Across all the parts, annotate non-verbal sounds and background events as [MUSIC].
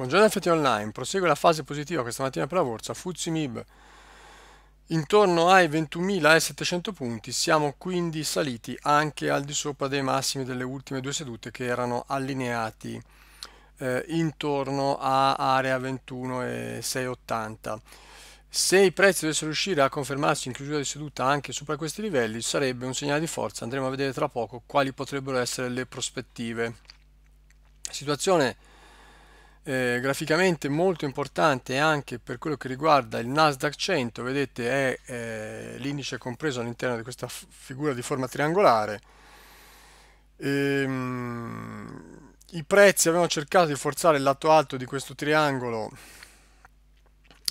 Buongiorno FT Online, prosegue la fase positiva questa mattina per la borsa, Fuzzi Mib intorno ai 21.700 punti, siamo quindi saliti anche al di sopra dei massimi delle ultime due sedute che erano allineati eh, intorno a area 21.680. Se i prezzi dovessero riuscire a confermarsi in chiusura di seduta anche sopra questi livelli sarebbe un segnale di forza, andremo a vedere tra poco quali potrebbero essere le prospettive. Situazione eh, graficamente molto importante anche per quello che riguarda il Nasdaq 100, vedete è eh, l'indice compreso all'interno di questa figura di forma triangolare. Ehm, I prezzi avevano cercato di forzare il lato alto di questo triangolo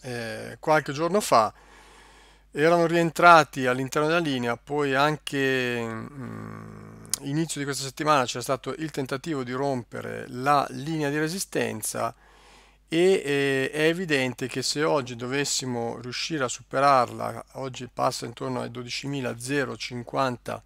eh, qualche giorno fa, erano rientrati all'interno della linea, poi anche... Mh, mm, inizio di questa settimana c'è stato il tentativo di rompere la linea di resistenza e è evidente che se oggi dovessimo riuscire a superarla, oggi passa intorno ai 12.050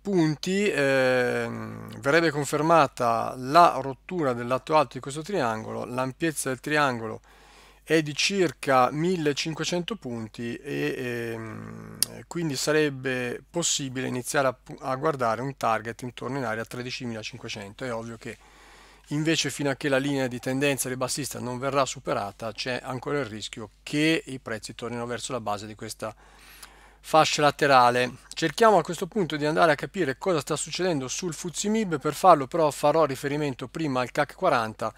punti, eh, verrebbe confermata la rottura del lato alto di questo triangolo, l'ampiezza del triangolo è di circa 1500 punti e eh, quindi sarebbe possibile iniziare a, a, guardare un target intorno in area 13.500 è ovvio che invece fino a che la linea di tendenza ribassista non verrà superata c'è ancora il rischio che i prezzi tornino verso la base di questa fascia laterale cerchiamo a questo punto di andare a capire cosa sta succedendo sul MIB, per farlo però farò riferimento prima al CAC 40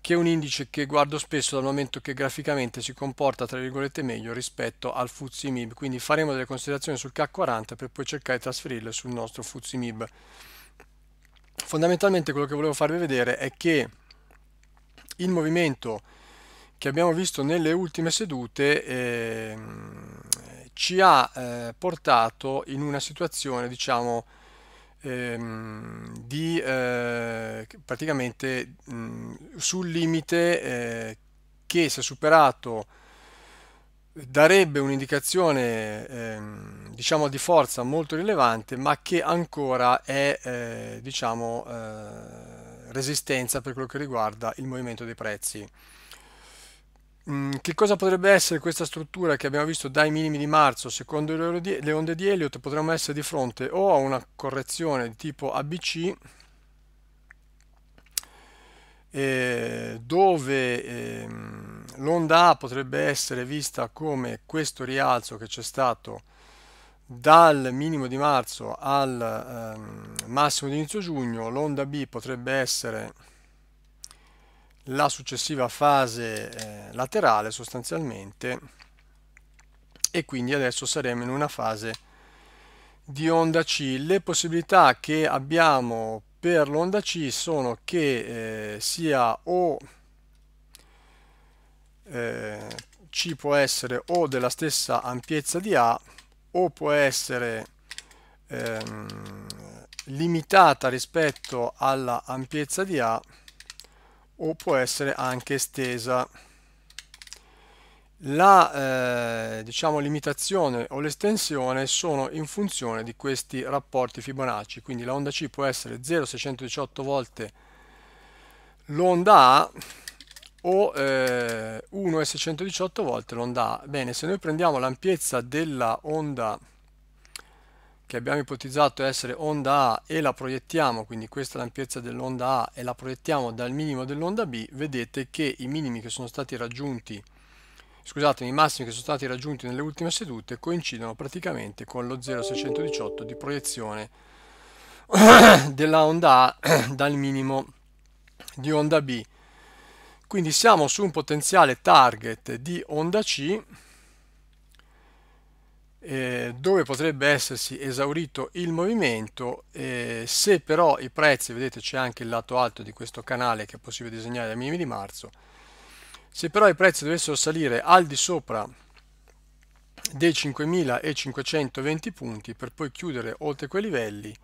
che è un indice che guardo spesso dal momento che graficamente si comporta tra virgolette meglio rispetto al FTSE MIB, quindi faremo delle considerazioni sul CAC 40 per poi cercare di trasferirle sul nostro FTSE MIB. Fondamentalmente quello che volevo farvi vedere è che il movimento che abbiamo visto nelle ultime sedute eh, ci ha eh, portato in una situazione diciamo ehm, di eh, praticamente mh, sul limite eh, che se superato darebbe un'indicazione ehm, diciamo di forza molto rilevante ma che ancora è eh, diciamo eh, resistenza per quello che riguarda il movimento dei prezzi Mm, che cosa potrebbe essere questa struttura che abbiamo visto dai minimi di marzo secondo le onde di Elliott potremmo essere di fronte o a una correzione di tipo ABC eh, dove eh, l'onda A potrebbe essere vista come questo rialzo che c'è stato dal minimo di marzo al eh, massimo di inizio giugno l'onda B potrebbe essere la successiva fase eh, laterale sostanzialmente e quindi adesso saremo in una fase di onda C. Le possibilità che abbiamo per l'onda C sono che eh, sia o eh, C può essere o della stessa ampiezza di A o può essere ehm, limitata rispetto alla ampiezza di A o può essere anche estesa. La eh, diciamo, limitazione o l'estensione sono in funzione di questi rapporti Fibonacci, quindi la onda C può essere 0,618 volte l'onda A o eh, 1,618 volte l'onda A. Bene, se noi prendiamo l'ampiezza della onda che abbiamo ipotizzato essere onda A e la proiettiamo, quindi questa è l'ampiezza dell'onda A e la proiettiamo dal minimo dell'onda B, vedete che i minimi che sono stati raggiunti, scusatemi, i massimi che sono stati raggiunti nelle ultime sedute coincidono praticamente con lo 0,618 di proiezione [COUGHS] della onda A [COUGHS] dal minimo di onda B. Quindi siamo su un potenziale target di onda C eh, dove potrebbe essersi esaurito il movimento eh, se però i prezzi vedete c'è anche il lato alto di questo canale che è possibile disegnare a minimi di marzo se però i prezzi dovessero salire al di sopra dei 5.520 punti per poi chiudere oltre quei livelli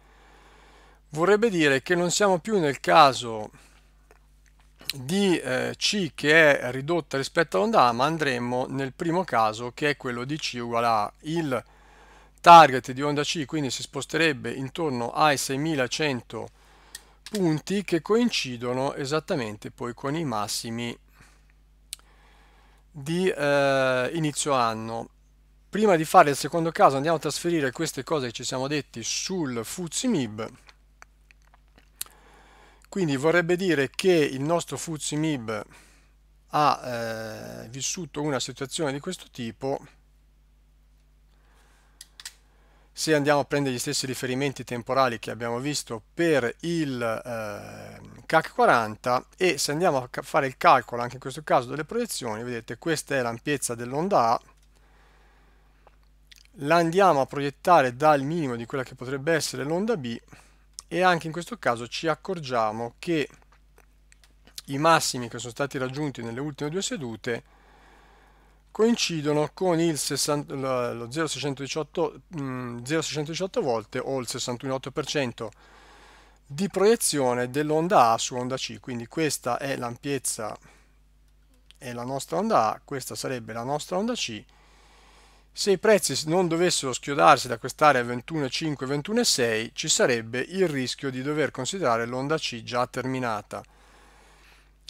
vorrebbe dire che non siamo più nel caso di eh, C che è ridotta rispetto all'onda A, ma andremo nel primo caso che è quello di C uguale a il target di onda C, quindi si sposterebbe intorno ai 6100 punti che coincidono esattamente poi con i massimi di eh, inizio anno. Prima di fare il secondo caso andiamo a trasferire queste cose che ci siamo detti sul MIB quindi vorrebbe dire che il nostro Fuzimib ha eh, vissuto una situazione di questo tipo se andiamo a prendere gli stessi riferimenti temporali che abbiamo visto per il eh, CAC 40 e se andiamo a fare il calcolo anche in questo caso delle proiezioni, vedete questa è l'ampiezza dell'onda A, la andiamo a proiettare dal minimo di quella che potrebbe essere l'onda B e anche in questo caso ci accorgiamo che i massimi che sono stati raggiunti nelle ultime due sedute coincidono con il 60, lo 0,618, 0,618 mm, volte o il 61,8% di proiezione dell'onda A su onda C, quindi questa è l'ampiezza è la nostra onda A, questa sarebbe la nostra onda C se i prezzi non dovessero schiodarsi da quest'area 21,5-21,6 ci sarebbe il rischio di dover considerare l'onda C già terminata.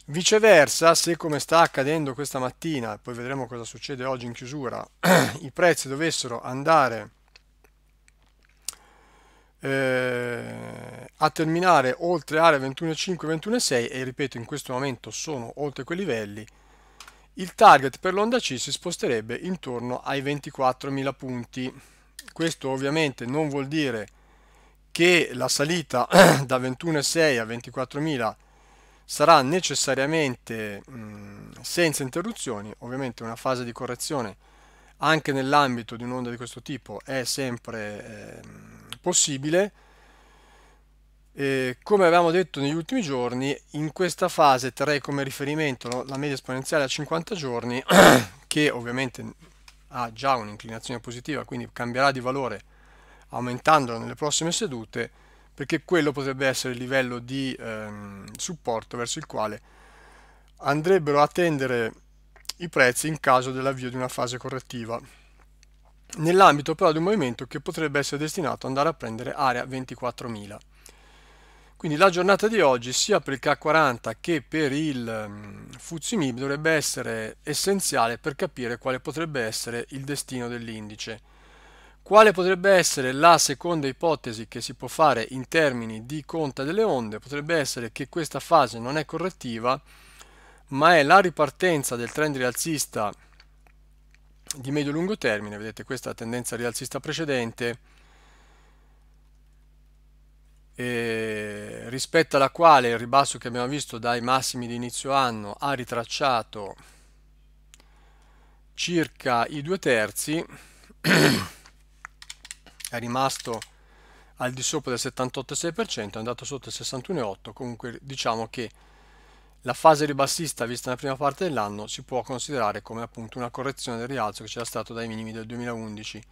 Viceversa, se come sta accadendo questa mattina, poi vedremo cosa succede oggi in chiusura, [CLEARS THROAT] i prezzi dovessero andare eh, a terminare oltre area 21,5-21,6 e ripeto in questo momento sono oltre quei livelli, il target per l'onda C si sposterebbe intorno ai 24.000 punti. Questo ovviamente non vuol dire che la salita [CLEARS THROAT] da 21.6 a 24.000 sarà necessariamente senza interruzioni, ovviamente una fase di correzione anche nell'ambito di un'onda di questo tipo è sempre eh, possibile, eh, come avevamo detto negli ultimi giorni, in questa fase terrei come riferimento la media esponenziale a 50 giorni, [CLEARS THROAT] che ovviamente ha già un'inclinazione positiva, quindi cambierà di valore aumentandola nelle prossime sedute, perché quello potrebbe essere il livello di ehm, supporto verso il quale andrebbero a tendere i prezzi in caso dell'avvio di una fase correttiva nell'ambito però di un movimento che potrebbe essere destinato ad andare a prendere area 24.000 quindi la giornata di oggi sia per il K40 che per il mm, Fuzimib dovrebbe essere essenziale per capire quale potrebbe essere il destino dell'indice. Quale potrebbe essere la seconda ipotesi che si può fare in termini di conta delle onde? Potrebbe essere che questa fase non è correttiva, ma è la ripartenza del trend rialzista di medio-lungo termine, vedete questa è la tendenza rialzista precedente, rispetto alla quale il ribasso che abbiamo visto dai massimi di inizio anno ha ritracciato circa i due terzi, [CLEARS THROAT] è rimasto al di sopra del 78,6%, è andato sotto il 61,8%, comunque diciamo che la fase ribassista vista nella prima parte dell'anno si può considerare come appunto una correzione del rialzo che c'era stato dai minimi del 2011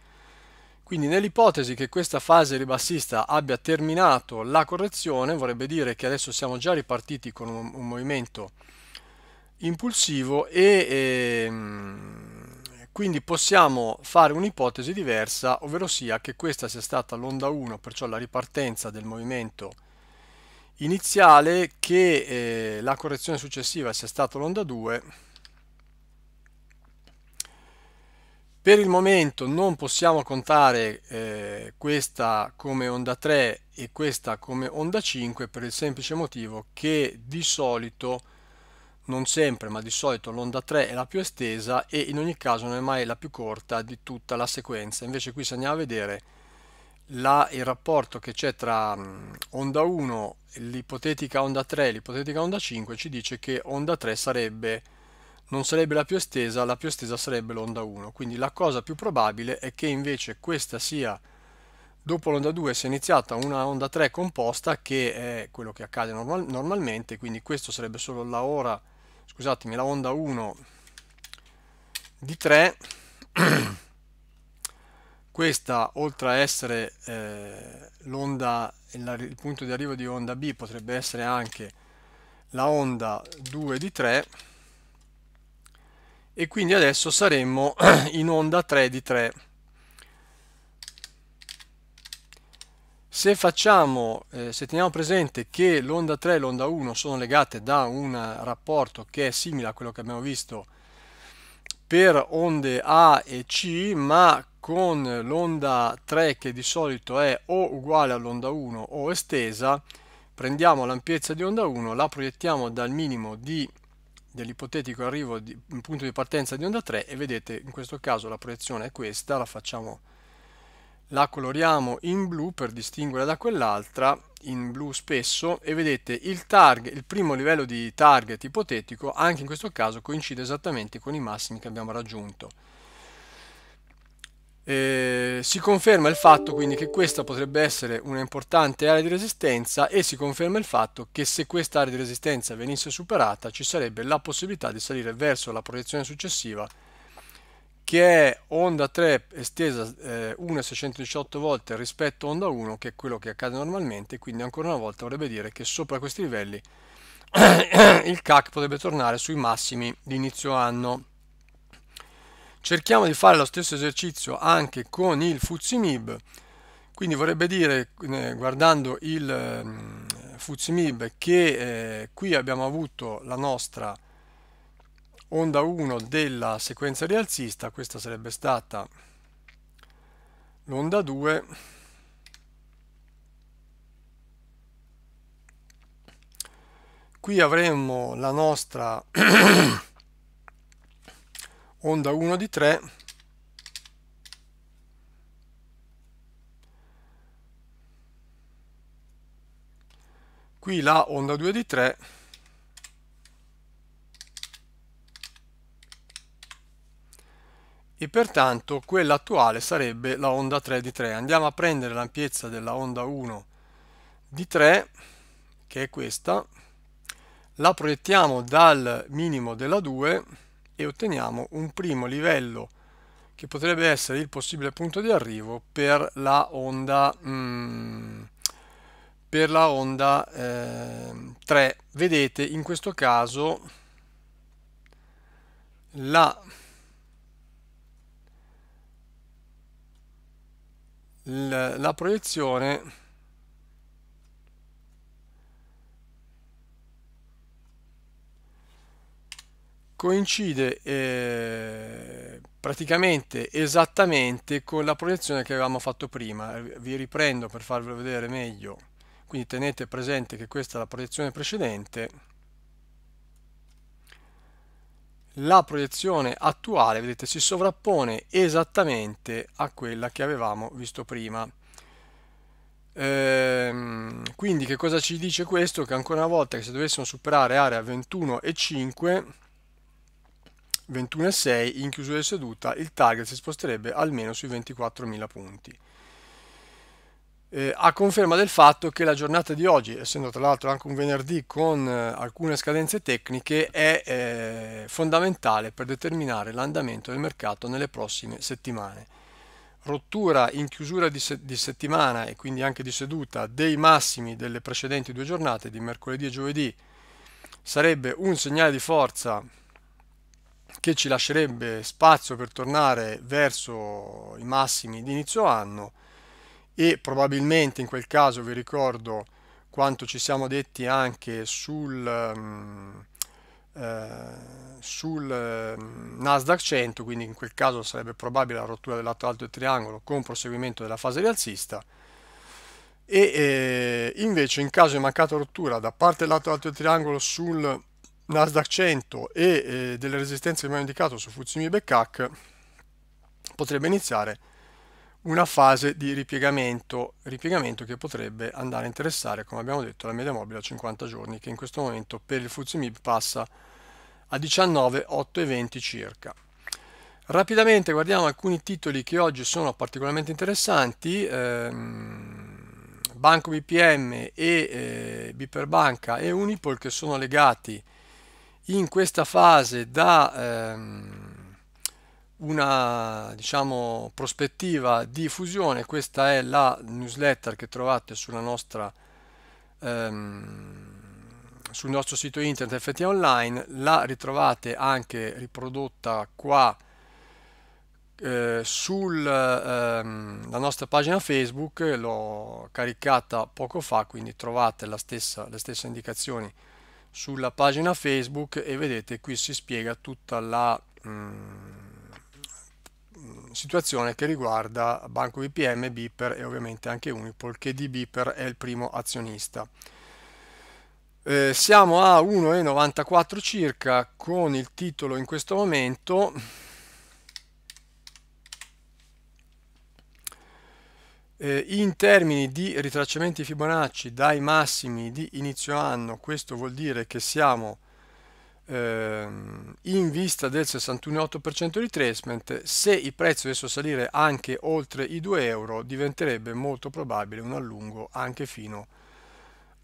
quindi nell'ipotesi che questa fase ribassista abbia terminato la correzione, vorrebbe dire che adesso siamo già ripartiti con un, un movimento impulsivo e, e ehm, quindi possiamo fare un'ipotesi diversa, ovvero sia che questa sia stata l'onda 1, perciò la ripartenza del movimento iniziale, che eh, la correzione successiva sia stata l'onda 2 Per il momento non possiamo contare eh, questa come onda 3 e questa come onda 5 per il semplice motivo che di solito, non sempre, ma di solito l'onda 3 è la più estesa e in ogni caso non è mai la più corta di tutta la sequenza. Invece qui se andiamo a vedere la, il rapporto che c'è tra mm, onda 1, l'ipotetica onda 3 e l'ipotetica onda 5 ci dice che onda 3 sarebbe non sarebbe la più estesa, la più estesa sarebbe l'onda 1, quindi la cosa più probabile è che invece questa sia, dopo l'onda 2 sia iniziata una onda 3 composta che è quello che accade normal normalmente, quindi questo sarebbe solo la ora, scusatemi, la onda 1 di 3, [CLEARS THROAT] questa oltre a essere eh, l'onda, il punto di arrivo di onda B potrebbe essere anche la onda 2 di 3, e quindi adesso saremmo [CLEARS THROAT] in onda 3 di 3 se facciamo eh, se teniamo presente che l'onda 3 e l'onda 1 sono legate da un rapporto che è simile a quello che abbiamo visto per onde A e C ma con l'onda 3 che di solito è o uguale all'onda 1 o estesa prendiamo l'ampiezza di onda 1 la proiettiamo dal minimo di dell'ipotetico arrivo di un punto di partenza di onda 3 e vedete in questo caso la proiezione è questa, la facciamo la coloriamo in blu per distinguere da quell'altra in blu spesso e vedete il, target, il primo livello di target ipotetico anche in questo caso coincide esattamente con i massimi che abbiamo raggiunto eh, si conferma il fatto quindi che questa potrebbe essere una importante area di resistenza e si conferma il fatto che se questa area di resistenza venisse superata ci sarebbe la possibilità di salire verso la proiezione successiva che è onda 3 estesa eh, 1,618 volte rispetto a onda 1 che è quello che accade normalmente quindi ancora una volta vorrebbe dire che sopra questi livelli [COUGHS] il CAC potrebbe tornare sui massimi di inizio anno cerchiamo di fare lo stesso esercizio anche con il Fuzimib quindi vorrebbe dire eh, guardando il mm, Fuzimib che eh, qui abbiamo avuto la nostra onda 1 della sequenza rialzista questa sarebbe stata l'onda 2 qui avremmo la nostra [CLEARS THROAT] onda 1 di 3 qui la onda 2 di 3 e pertanto quella attuale sarebbe la onda 3 di 3 andiamo a prendere l'ampiezza della onda 1 di 3 che è questa la proiettiamo dal minimo della 2 e otteniamo un primo livello che potrebbe essere il possibile punto di arrivo per la onda mm, per la onda eh, 3 vedete in questo caso la, la proiezione coincide eh, praticamente esattamente con la proiezione che avevamo fatto prima. Vi riprendo per farvelo vedere meglio. Quindi tenete presente che questa è la proiezione precedente. La proiezione attuale, vedete, si sovrappone esattamente a quella che avevamo visto prima. Ehm, quindi che cosa ci dice questo? Che ancora una volta che se dovessimo superare area 21 e 5 21,6 in chiusura di seduta il target si sposterebbe almeno sui 24.000 punti. Eh, a conferma del fatto che la giornata di oggi, essendo tra l'altro anche un venerdì con eh, alcune scadenze tecniche, è eh, fondamentale per determinare l'andamento del mercato nelle prossime settimane. Rottura in chiusura di, se di settimana e quindi anche di seduta dei massimi delle precedenti due giornate di mercoledì e giovedì sarebbe un segnale di forza che ci lascerebbe spazio per tornare verso i massimi di inizio anno e probabilmente in quel caso vi ricordo quanto ci siamo detti anche sul, ehm, eh, sul ehm, Nasdaq 100, quindi in quel caso sarebbe probabile la rottura dell'atto alto del triangolo con proseguimento della fase rialzista e eh, invece in caso di mancata rottura da parte dell'atto alto del triangolo sul Nasdaq 100 e eh, delle resistenze che abbiamo indicato su Fuzimi Beccac potrebbe iniziare una fase di ripiegamento, ripiegamento che potrebbe andare a interessare, come abbiamo detto, la media mobile a 50 giorni, che in questo momento per il Fuzimib passa a 19,820 circa. Rapidamente guardiamo alcuni titoli che oggi sono particolarmente interessanti. Ehm, Banco BPM e eh, Biperbanca e Unipol che sono legati in questa fase da ehm, una diciamo, prospettiva di fusione, questa è la newsletter che trovate sulla nostra, ehm, sul nostro sito internet effetti Online, la ritrovate anche riprodotta qua eh, sulla ehm, nostra pagina Facebook, l'ho caricata poco fa, quindi trovate la stessa, le stesse indicazioni sulla pagina Facebook e vedete qui si spiega tutta la mh, mm, situazione che riguarda Banco BPM, Bipper e ovviamente anche Unipol che di Bipper è il primo azionista. Eh, siamo a 1,94 circa con il titolo in questo momento eh, in termini di ritracciamenti Fibonacci dai massimi di inizio anno, questo vuol dire che siamo ehm, in vista del 61,8% di retracement, se il prezzo dovesse salire anche oltre i 2 euro diventerebbe molto probabile un allungo anche fino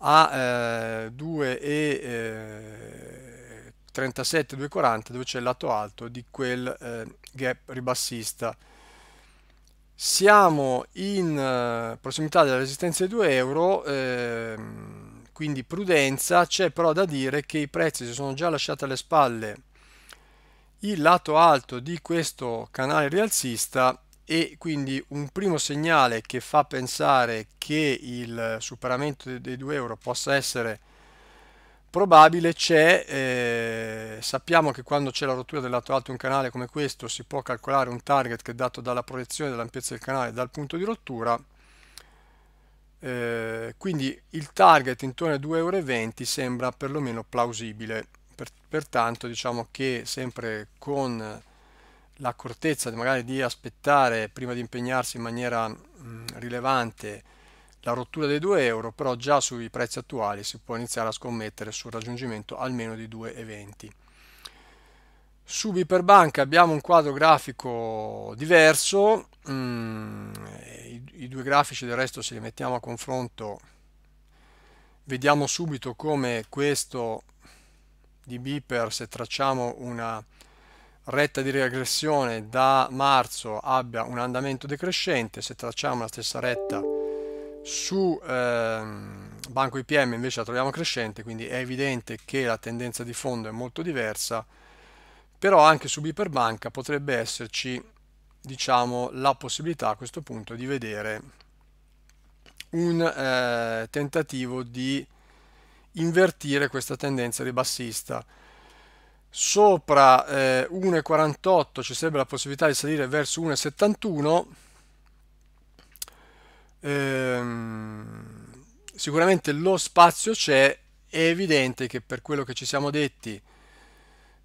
a eh, 2,37, eh, dove c'è il lato alto di quel eh, gap ribassista siamo in eh, prossimità della resistenza di 2 euro ehm, quindi prudenza c'è però da dire che i prezzi si sono già lasciati alle spalle il lato alto di questo canale rialzista e quindi un primo segnale che fa pensare che il superamento dei 2 euro possa essere probabile c'è, eh, sappiamo che quando c'è la rottura del lato alto di un canale come questo si può calcolare un target che è dato dalla proiezione dell'ampiezza del canale dal punto di rottura, eh, quindi il target intorno a 2,20 euro sembra perlomeno plausibile, per, pertanto diciamo che sempre con l'accortezza magari di aspettare prima di impegnarsi in maniera mh, mm, rilevante la rottura dei 2 euro, però già sui prezzi attuali si può iniziare a scommettere sul raggiungimento almeno di 2,20. Su Biperbank abbiamo un quadro grafico diverso, mm, i due grafici del resto se li mettiamo a confronto vediamo subito come questo di Biper se tracciamo una retta di regressione da marzo abbia un andamento decrescente, se tracciamo la stessa retta su ehm, Banco IPM invece la troviamo crescente, quindi è evidente che la tendenza di fondo è molto diversa, però anche su Biperbanca potrebbe esserci diciamo, la possibilità a questo punto di vedere un eh, tentativo di invertire questa tendenza ribassista. Sopra eh, 1,48 ci sarebbe la possibilità di salire verso 1,71 ehm, sicuramente lo spazio c'è, è evidente che per quello che ci siamo detti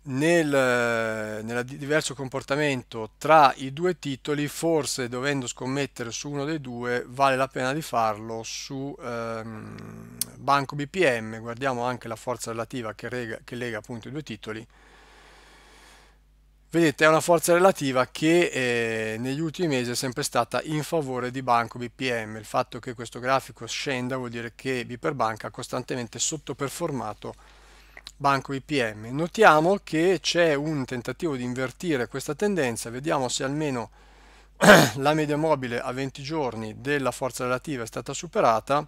nel, nel diverso comportamento tra i due titoli, forse dovendo scommettere su uno dei due, vale la pena di farlo su ehm, Banco BPM, guardiamo anche la forza relativa che, rega, che lega appunto i due titoli, Vedete, è una forza relativa che eh, negli ultimi mesi è sempre stata in favore di Banco BPM. Il fatto che questo grafico scenda vuol dire che Biperbank ha costantemente sottoperformato Banco BPM. Notiamo che c'è un tentativo di invertire questa tendenza, vediamo se almeno [CLEARS THROAT] la media mobile a 20 giorni della forza relativa è stata superata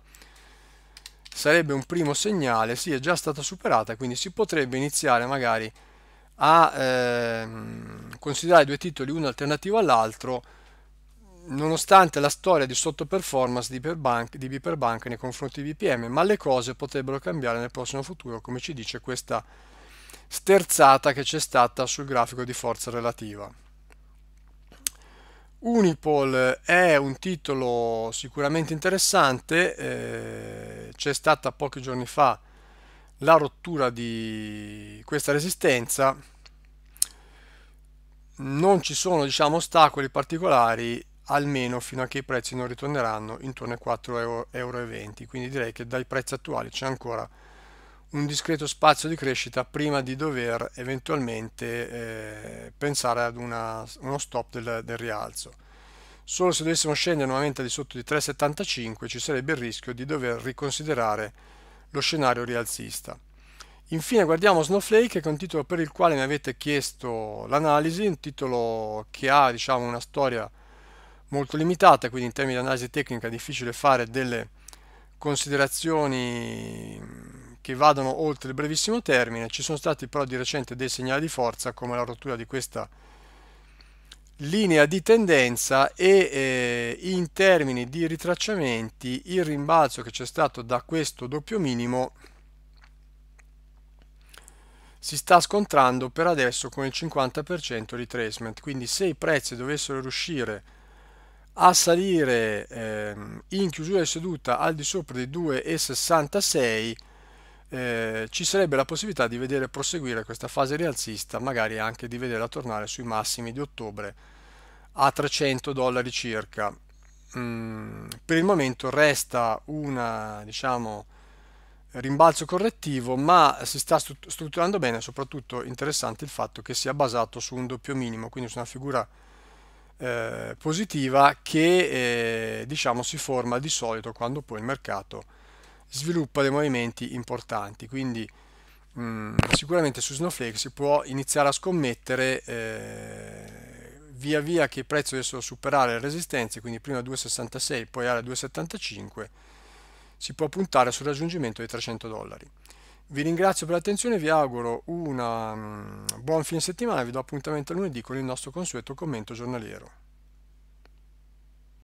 sarebbe un primo segnale, sì è già stata superata quindi si potrebbe iniziare magari a a eh, considerare due titoli uno alternativo all'altro nonostante la storia di sottoperformance di, Perbank, di Biperbank nei confronti di BPM, ma le cose potrebbero cambiare nel prossimo futuro, come ci dice questa sterzata che c'è stata sul grafico di forza relativa. Unipol è un titolo sicuramente interessante, eh, c'è stata pochi giorni fa la rottura di questa resistenza non ci sono diciamo, ostacoli particolari almeno fino a che i prezzi non ritorneranno intorno ai 4,20 euro quindi direi che dai prezzi attuali c'è ancora un discreto spazio di crescita prima di dover eventualmente eh, pensare ad una, uno stop del, del, rialzo solo se dovessimo scendere nuovamente di sotto di 3,75 ci sarebbe il rischio di dover riconsiderare lo scenario rialzista. Infine guardiamo Snowflake, che è un titolo per il quale mi avete chiesto l'analisi, un titolo che ha diciamo, una storia molto limitata, quindi in termini di analisi tecnica è difficile fare delle considerazioni che vadano oltre il brevissimo termine. Ci sono stati però di recente dei segnali di forza come la rottura di questa linea di tendenza e eh, in termini di ritracciamenti il rimbalzo che c'è stato da questo doppio minimo si sta scontrando per adesso con il 50% retracement quindi se i prezzi dovessero riuscire a salire eh, in chiusura di seduta al di sopra di 2,66 eh, ci sarebbe la possibilità di vedere proseguire questa fase rialzista, magari anche di vederla tornare sui massimi di ottobre a 300 dollari circa. Mm, per il momento resta un diciamo, rimbalzo correttivo, ma si sta strutturando bene, soprattutto interessante il fatto che sia basato su un doppio minimo, quindi su una figura eh, positiva che eh, diciamo si forma di solito quando poi il mercato sviluppa dei movimenti importanti, quindi mh, mm, sicuramente su Snowflake si può iniziare a scommettere eh, via via che i prezzi dovessero superare le resistenze, quindi prima 2,66 poi area 2,75, si può puntare sul raggiungimento dei 300 dollari. Vi ringrazio per l'attenzione, vi auguro un mm, buon fine settimana, vi do appuntamento lunedì con il nostro consueto commento giornaliero.